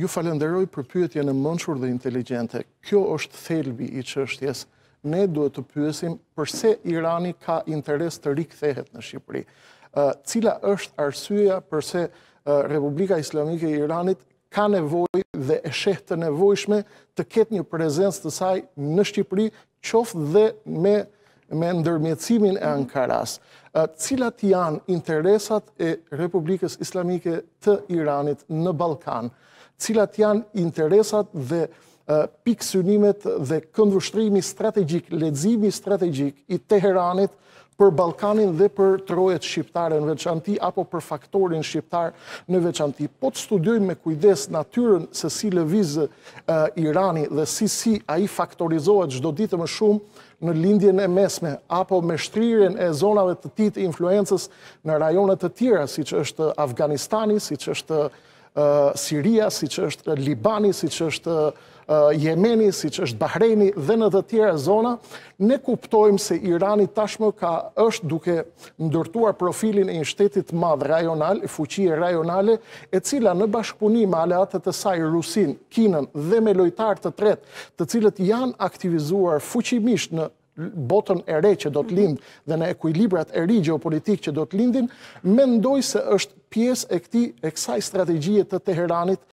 ju falenderoj për pyetje në mënshur dhe inteligente. Kjo është thelbi i qështjes. Ne duhet të pyesim përse Irani ka interes të rikë thehet në Shqipëri. Cila është arsyja përse Republika Islamike i Iranit ka nevoj dhe e shetë të nevojshme të ketë një prezencë të saj në Shqipëri, qofë dhe me nështë me ndërmjecimin e Ankaras. Cilat janë interesat e Republikës Islamike të Iranit në Balkan? Cilat janë interesat dhe pikë synimet dhe këndvështrimi strategjik, ledzimi strategjik i Teheranit për Balkanin dhe për trojet shqiptare në veçanti, apo për faktorin shqiptar në veçanti. Po të studiojnë me kujdes natyren se si levizë Irani dhe si si a i faktorizohet gjdo ditë më shumë në lindjen e mesme, apo me shtrirjen e zonave të titë influences në rajonet të tjera, si që është Afganistani, si që është Afganistani, Siria, si që është Libani, si që është Jemeni, si që është Bahreni dhe në të tjera zona, ne kuptojmë se Irani tashmë ka është duke ndërtuar profilin e një shtetit madhë rajonal, fuqie rajonale, e cila në bashkëpunim ale atët të saj Rusin, Kinën dhe me lojtarë të tretë, të cilët janë aktivizuar fuqimisht në botën e re që do të lindë dhe në ekwilibrat e ri geopolitik që do të lindin, me se është pjesë e kësaj strategjie të Teheranit